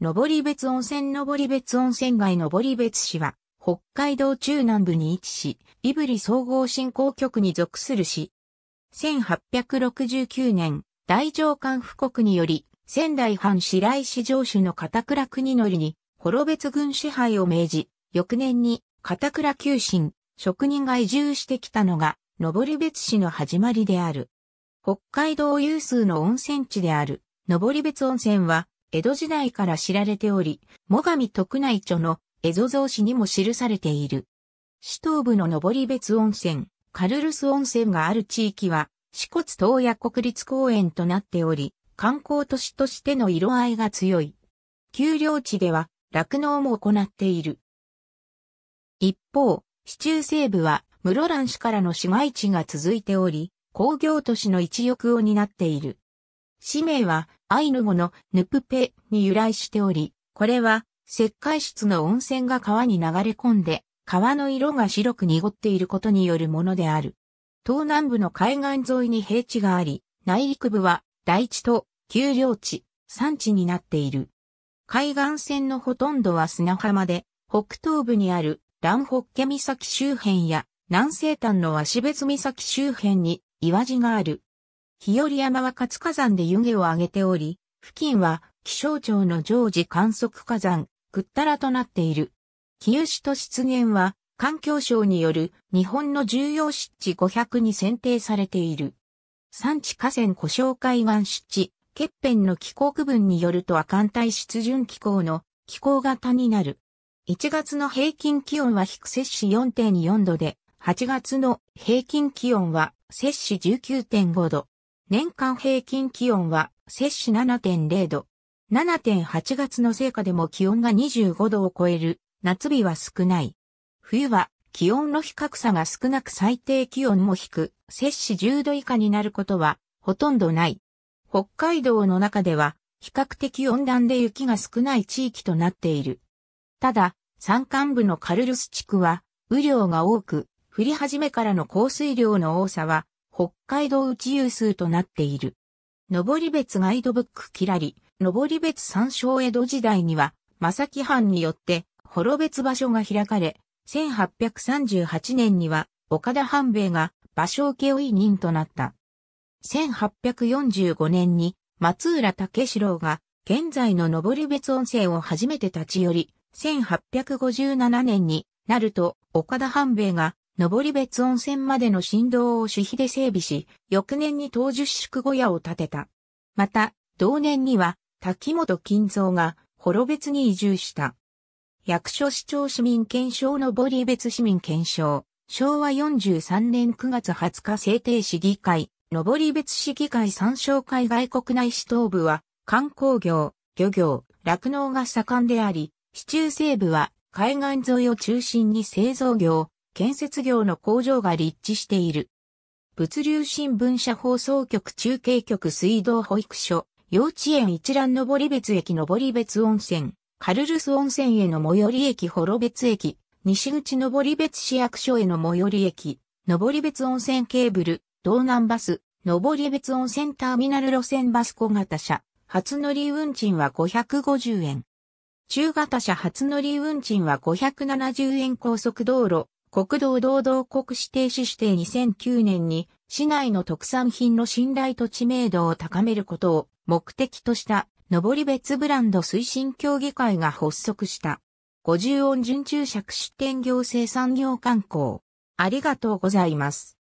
登別温泉登別温泉街登別市は、北海道中南部に位置し、胆振総合振興局に属する市。1869年、大上官布告により、仙台藩白石城主の片倉国則に、幌別軍支配を命じ、翌年に片倉旧進、職人が移住してきたのが、登別市の始まりである。北海道有数の温泉地である、登別温泉は、江戸時代から知られており、最上徳内著の江戸造紙にも記されている。市東部の登別温泉、カルルス温泉がある地域は、四骨東野国立公園となっており、観光都市としての色合いが強い。丘陵地では、酪農も行っている。一方、市中西部は、室蘭市からの市街地が続いており、工業都市の一翼を担っている。氏名はアイヌ語のヌプペに由来しており、これは石灰質の温泉が川に流れ込んで、川の色が白く濁っていることによるものである。東南部の海岸沿いに平地があり、内陸部は大地と丘陵地、山地になっている。海岸線のほとんどは砂浜で、北東部にあるンホッケ岬周辺や南西端の鷲別岬周辺に岩地がある。日和山は活火山で湯気を上げており、付近は気象庁の常時観測火山、くったらとなっている。清志と湿原は、環境省による日本の重要湿地500に選定されている。産地河川湖沼海岸湿地、欠片の気候区分によると亜寒帯湿潤気候の気候型になる。1月の平均気温は低摂氏4.4度で、8月の平均気温は摂氏19.5度。年間平均気温は摂氏7.0度。7.8月の成果でも気温が25度を超える夏日は少ない。冬は気温の比較差が少なく最低気温も低く、摂氏10度以下になることはほとんどない。北海道の中では比較的温暖で雪が少ない地域となっている。ただ、山間部のカルルス地区は雨量が多く、降り始めからの降水量の多さは北海道内有数となっている。登別ガイドブックキラリ、登別山椒江戸時代には、正木藩によって、滅別場所が開かれ、1838年には、岡田半兵衛が、場所請負委人となった。1845年に、松浦武四郎が、現在の登別温泉を初めて立ち寄り、1857年になると、岡田半兵衛が、登別温泉までの振動を主秘で整備し、翌年に当十宿小屋を建てた。また、同年には、滝本金蔵が、滅別に移住した。役所市長市民証章登別市民検証、昭和43年9月20日制定市議会、登別市議会参照会外国内市東部は、観光業、漁業、酪農が盛んであり、市中西部は海岸沿いを中心に製造業、建設業の工場が立地している。物流新聞社放送局中継局水道保育所、幼稚園一覧登別駅登別温泉、カルルス温泉への最寄り駅幌別駅、西口登別市役所への最寄り駅、登別温泉ケーブル、道南バス、登別温泉ターミナル路線バス小型車、初乗り運賃は550円。中型車初乗り運賃は570円高速道路、国道堂々国指定市指定2009年に市内の特産品の信頼と知名度を高めることを目的とした登別ブランド推進協議会が発足した。50音順注釈出店行政産業観光。ありがとうございます。